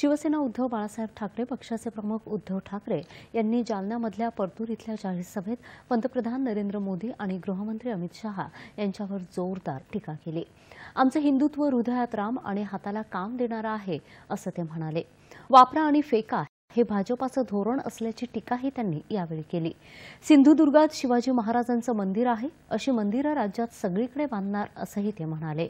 शिवसेना उद्धव बाळासाहेब ठाकरे पक्षाचे प्रमुख उद्धव ठाकरे यांनी जालन्यामधल्या परतूर इथल्या जाहीर सभेत पंतप्रधान नरेंद्र मोदी आणि गृहमंत्री अमित शहा यांच्यावर जोरदार टीका केली आमचं हिंदुत्व हृदयात राम आणि हाताला काम देणारा आहे असं ते म्हणाले वापरा आणि फेका हे भाजपाचं धोरण असल्याची टीकाही त्यांनी यावेळी केली सिंधुदुर्गात शिवाजी महाराजांचं मंदिर आहे अशी मंदिरं राज्यात सगळीकडे बांधणार असंही ते म्हणाले